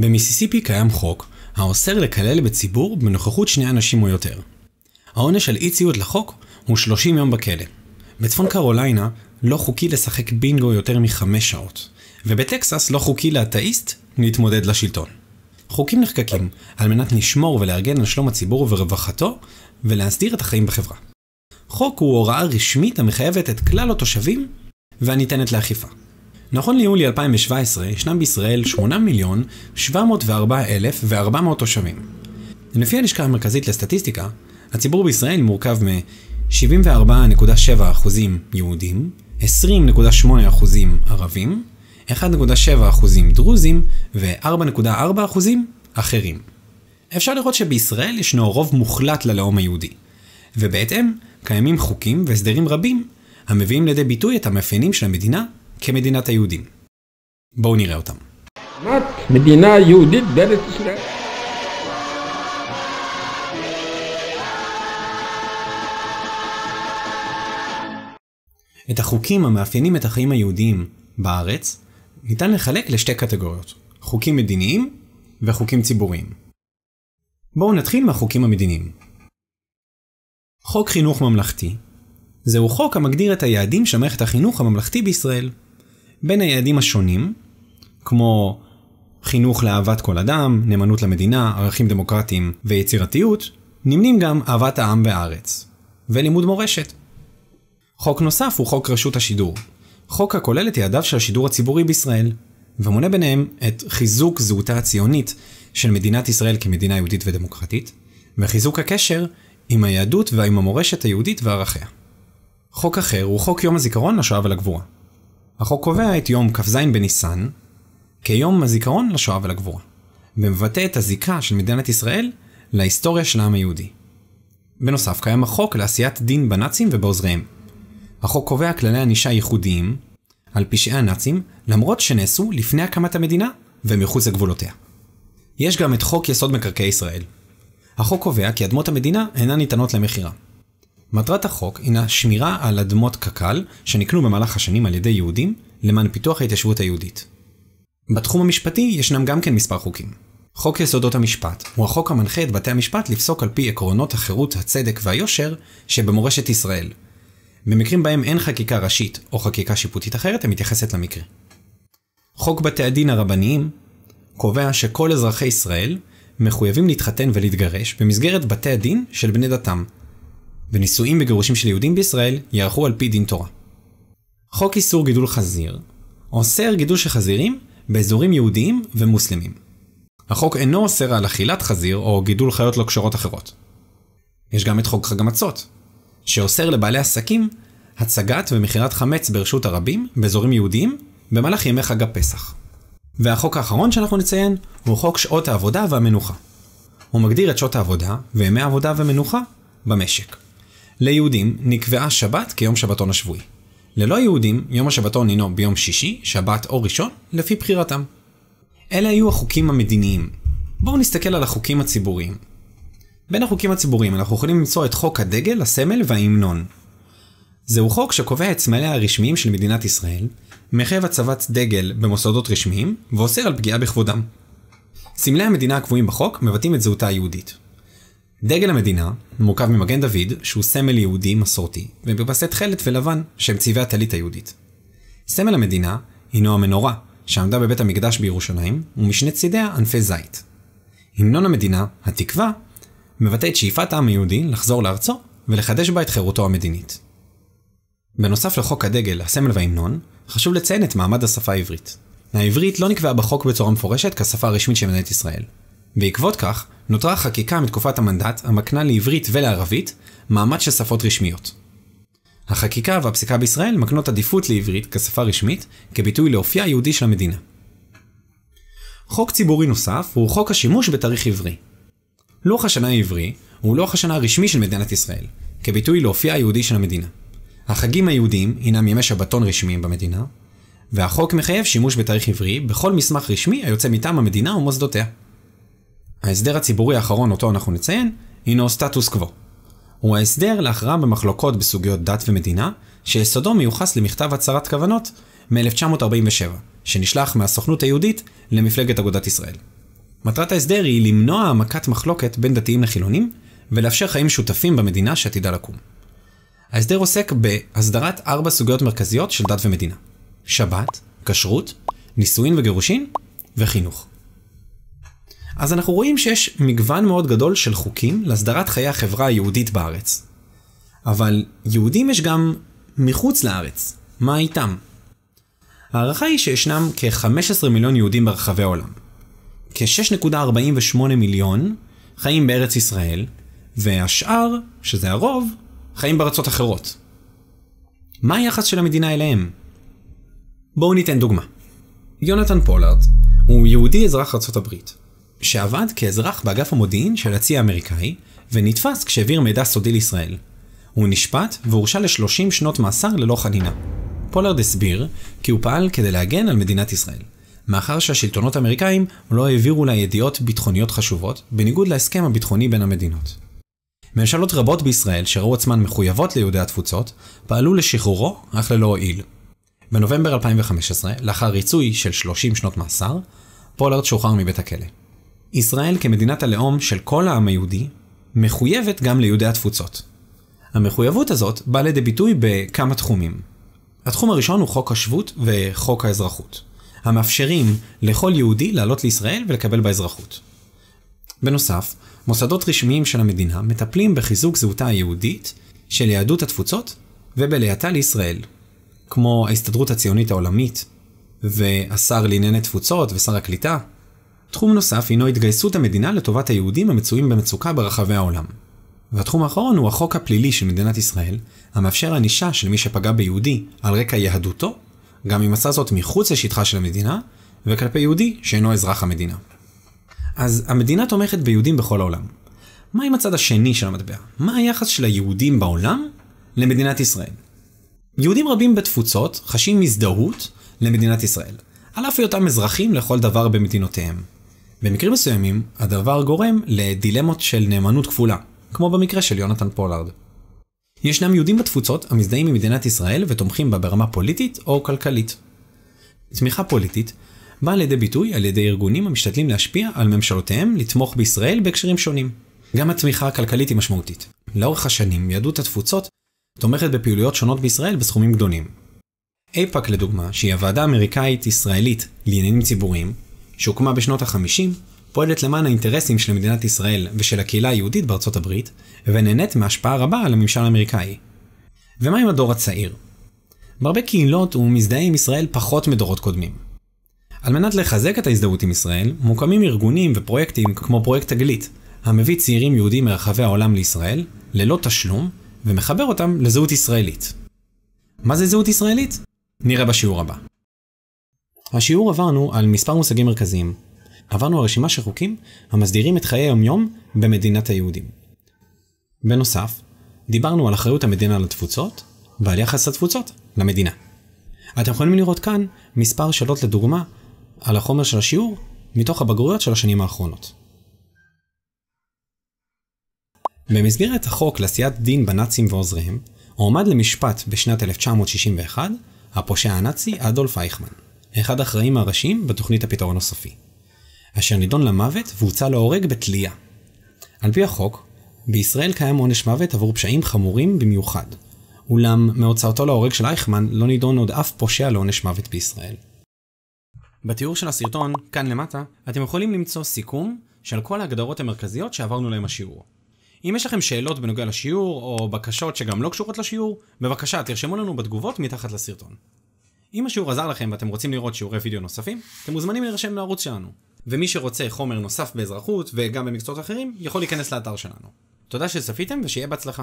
במיסיסיפי קיים חוק האוסר לקלל בציבור בנוכחות שני אנשים או יותר. העונש על אי ציות לחוק הוא 30 יום בכלא. בצפון קרוליינה לא חוקי לשחק בינגו יותר מחמש שעות, ובטקסס לא חוקי לאתאיסט להתמודד לשלטון. חוקים נחקקים על מנת לשמור ולארגן על שלום הציבור ורווחתו, ולהסדיר את החיים בחברה. חוק הוא הוראה רשמית המחייבת את כלל התושבים והניתנת לאכיפה. נכון ליולי 2017, ישנם בישראל 8 מיליון 704 אלף ו-400 תושבים. לפי הלשכה המרכזית לסטטיסטיקה, הציבור בישראל מורכב מ-74.7% יהודים, 20.8% ערבים, 1.7% דרוזים ו-4.4% אחרים. אפשר לראות שבישראל ישנו רוב מוחלט ללאום היהודי, ובהתאם קיימים חוקים והסדרים רבים המביאים לידי ביטוי את המאפיינים של המדינה כמדינת היהודים. בואו נראה אותם. מדינה יהודית בארץ ישראל. את החוקים המאפיינים את החיים היהודיים בארץ ניתן לחלק לשתי קטגוריות, חוקים מדיניים וחוקים ציבוריים. בואו נתחיל מהחוקים המדיניים. חוק חינוך ממלכתי זהו חוק המגדיר את היעדים של מערכת החינוך הממלכתי בישראל. בין היעדים השונים, כמו חינוך לאהבת כל אדם, נאמנות למדינה, ערכים דמוקרטיים ויצירתיות, נמנים גם אהבת העם והארץ, ולימוד מורשת. חוק נוסף הוא חוק רשות השידור, חוק הכולל את יעדיו של השידור הציבורי בישראל, ומונה ביניהם את חיזוק זהותה הציונית של מדינת ישראל כמדינה יהודית ודמוקרטית, וחיזוק הקשר עם היהדות ועם המורשת היהודית וערכיה. חוק אחר הוא חוק יום הזיכרון לשואה ולגבורה, החוק קובע את יום כ"ז בניסן כיום הזיכרון לשואה ולגבורה, ומבטא את הזיקה של מדינת ישראל להיסטוריה של העם היהודי. בנוסף קיים החוק לעשיית דין בנאצים ובעוזריהם. החוק קובע כללי ענישה ייחודיים על פשעי הנאצים, למרות שנעשו לפני הקמת המדינה ומחוץ לגבולותיה. יש גם את חוק יסוד מקרקעי ישראל. החוק קובע כי אדמות המדינה אינן ניתנות למכירה. מטרת החוק הינה שמירה על אדמות קק"ל שנקנו במהלך השנים על ידי יהודים למען פיתוח ההתיישבות היהודית. בתחום המשפטי ישנם גם כן מספר חוקים. חוק יסודות המשפט הוא החוק המנחה את בתי המשפט לפסוק על פי עקרונות החירות, הצדק והיושר שבמורשת ישראל. במקרים בהם אין חקיקה ראשית או חקיקה שיפוטית אחרת המתייחסת למקרה. חוק בתי הדין הרבניים קובע שכל אזרחי ישראל מחויבים להתחתן ולהתגרש במסגרת בתי הדין של בני דתם, ונישואים וגירושים של יהודים בישראל ייערכו על פי דין תורה. חוק איסור גידול חזיר אוסר גידול של חזירים באזורים יהודיים ומוסלמים. החוק אינו אוסר על אכילת חזיר או גידול חיות לא קשורות אחרות. יש גם את חוק חג המצות, שאוסר לבעלי עסקים הצגת ומכירת חמץ ברשות הרבים באזורים יהודיים במהלך ימי חג הפסח. והחוק האחרון שאנחנו נציין הוא חוק שעות העבודה והמנוחה. הוא מגדיר את שעות העבודה וימי העבודה ומנוחה במשק. ליהודים נקבעה שבת כיום שבתון השבועי. ללא יהודים, יום השבתון הינו ביום שישי, שבת או ראשון, לפי בחירתם. אלה היו החוקים המדיניים. בואו נסתכל על החוקים הציבוריים. בין החוקים הציבוריים אנחנו יכולים למצוא את חוק הדגל, הסמל וההמנון. זהו חוק שקובע את סמליה הרשמיים של מדינת ישראל, מחייב הצבת דגל במוסדות רשמיים, ואוסר על פגיעה בכבודם. סמלי המדינה הקבועים בחוק מבטאים את זהותה היהודית. דגל המדינה מורכב ממגן דוד, שהוא סמל יהודי מסורתי, ומפרפסי תכלת ולבן, שהם צבעי הטלית היהודית. סמל המדינה הינו המנורה, שעמדה בבית המקדש בירושלים, ומשני צידיה ענפי זית. המנון המדינה, התקווה, מבטא את שאיפת העם היהודי לחזור לארצו ולחדש בה את חירותו המדינית. בנוסף לחוק הדגל, הסמל וההמנון, חשוב לציין את מעמד השפה העברית. העברית לא נקבעה בחוק בצורה מפורשת כשפה הרשמית של מדינת ישראל, בעקבות כך, נותרה חקיקה מתקופת המנדט המקנה לעברית ולערבית מעמד של שפות רשמיות. החקיקה והפסיקה בישראל מקנות עדיפות לעברית כשפה רשמית כביטוי לאופייה היהודי של המדינה. חוק ציבורי נוסף הוא חוק השימוש בתאריך עברי. לוח השנה העברי הוא לוח השנה הרשמי של מדינת ישראל, כביטוי לאופייה היהודי של המדינה. החגים היהודיים הינם ימי שבתון רשמיים במדינה, והחוק מחייב שימוש בתאריך עברי בכל מסמך רשמי היוצא מטעם המדינה ומוסדותיה. ההסדר הציבורי האחרון אותו אנחנו נציין, הינו סטטוס קוו. הוא ההסדר להכרעה במחלוקות בסוגיות דת ומדינה, שיסודו מיוחס למכתב הצהרת כוונות מ-1947, שנשלח מהסוכנות היהודית למפלגת אגודת ישראל. מטרת ההסדר היא למנוע העמקת מחלוקת בין דתיים לחילונים, ולאפשר חיים שותפים במדינה שעתידה לקום. ההסדר עוסק בהסדרת ארבע סוגיות מרכזיות של דת ומדינה. שבת, כשרות, נישואין וגירושין, וחינוך. אז אנחנו רואים שיש מגוון מאוד גדול של חוקים להסדרת חיי החברה היהודית בארץ. אבל יהודים יש גם מחוץ לארץ, מה איתם? ההערכה היא שישנם כ-15 מיליון יהודים ברחבי העולם. כ-6.48 מיליון חיים בארץ ישראל, והשאר, שזה הרוב, חיים בארצות אחרות. מה היחס של המדינה אליהם? בואו ניתן דוגמה. יונתן פולארד הוא יהודי אזרח ארצות הברית, שעבד כאזרח באגף המודיעין של הצי האמריקאי, ונתפס כשהעביר מידע סודי לישראל. הוא נשפט והורשע ל-30 שנות מאסר ללא חנינה. פולארד הסביר כי הוא פעל כדי להגן על מדינת ישראל, מאחר שהשלטונות האמריקאים לא העבירו לה ידיעות ביטחוניות חשובות, בניגוד להסכם הביטחוני בין המדינות. ממשלות רבות בישראל שראו עצמן מחויבות ליהודי התפוצות, פעלו לשחרורו, אך ללא הועיל. בנובמבר 2015, לאחר ריצוי של 30 שנות מאסר, פולארד שוחרר מבית הכלא. ישראל כמדינת הלאום של כל העם היהודי, מחויבת גם ליהודי התפוצות. המחויבות הזאת באה לידי ביטוי בכמה תחומים. התחום הראשון הוא חוק השבות וחוק האזרחות, המאפשרים לכל יהודי לעלות לישראל ולקבל בה אזרחות. בנוסף, מוסדות רשמיים של המדינה מטפלים בחיזוק זהותה היהודית של יהדות התפוצות ובעלייתה לישראל, כמו ההסתדרות הציונית העולמית, והשר לענייני תפוצות ושר הקליטה, תחום נוסף הינו התגייסות המדינה לטובת היהודים המצויים במצוקה ברחבי העולם. והתחום האחרון הוא החוק הפלילי של מדינת ישראל, המאפשר ענישה של מי שפגע ביהודי על רקע יהדותו, גם אם עשה זאת מחוץ לשטחה של המדינה, וכלפי יהודי שאינו אזרח המדינה. אז המדינה תומכת ביהודים בכל העולם. מה עם הצד השני של המטבע? מה היחס של היהודים בעולם למדינת ישראל? יהודים רבים בתפוצות חשים הזדהות למדינת ישראל, על אף היותם אזרחים לכל דבר במדינותיהם. במקרים מסוימים, הדבר גורם לדילמות של נאמנות כפולה, כמו במקרה של יונתן פולארד. ישנם יהודים בתפוצות המזדהים עם מדינת ישראל ותומכים בה ברמה פוליטית או כלכלית. תמיכה פוליטית באה לידי ביטוי על ידי ארגונים המשתדלים להשפיע על ממשלותיהם לתמוך בישראל בהקשרים שונים. גם התמיכה הכלכלית היא משמעותית. לאורך השנים, יהדות התפוצות תומכת בפעילויות שונות בישראל בסכומים גדולים. אייפאק לדוגמה, שהיא הוועדה האמריקאית-ישראלית לעניינים ציבוריים, שהוקמה בשנות ה-50, פועלת למען האינטרסים של מדינת ישראל ושל הקהילה היהודית בארצות הברית, ונהנית מהשפעה רבה על הממשל האמריקאי. ומה עם הדור הצעיר? בהרבה קהילות הוא מזדהה עם ישראל פחות מדורות קודמים. על מנת לחזק את ההזדהות עם ישראל, מוקמים ארגונים ופרויקטים כמו פרויקט תגלית, המביא צעירים יהודים מרחבי העולם לישראל, ללא תשלום, ומחבר אותם לזהות ישראלית. מה זה זהות ישראלית? נראה בשיעור הבא. השיעור עברנו על מספר מושגים מרכזיים. עברנו על רשימה של חוקים המסדירים את חיי היום-יום במדינת היהודים. בנוסף, דיברנו על אחריות המדינה לתפוצות ועל יחס התפוצות למדינה. אתם יכולים לראות כאן מספר שאלות לדוגמה על החומר של השיעור מתוך הבגרויות של השנים האחרונות. במסגרת החוק לעשיית דין בנאצים ועוזריהם, הועמד למשפט בשנת 1961 הפושע הנאצי אדולף אייכמן. אחד האחראים הראשיים בתוכנית הפתרון הסופי, אשר נידון למוות והוצא להורג בתלייה. על פי החוק, בישראל קיים עונש מוות עבור פשעים חמורים במיוחד, אולם מהוצאתו להורג של אייכמן לא נידון עוד אף פושע לעונש מוות בישראל. בתיאור של הסרטון, כאן למטה, אתם יכולים למצוא סיכום של כל ההגדרות המרכזיות שעברנו להם השיעור. אם יש לכם שאלות בנוגע לשיעור, או בקשות שגם לא קשורות לשיעור, בבקשה תרשמו לנו בתגובות מתחת לסרטון. אם השיעור עזר לכם ואתם רוצים לראות שיעורי וידאו נוספים, אתם מוזמנים להירשם לערוץ שלנו. ומי שרוצה חומר נוסף באזרחות וגם במקצועות אחרים, יכול להיכנס לאתר שלנו. תודה שצפיתם ושיהיה בהצלחה.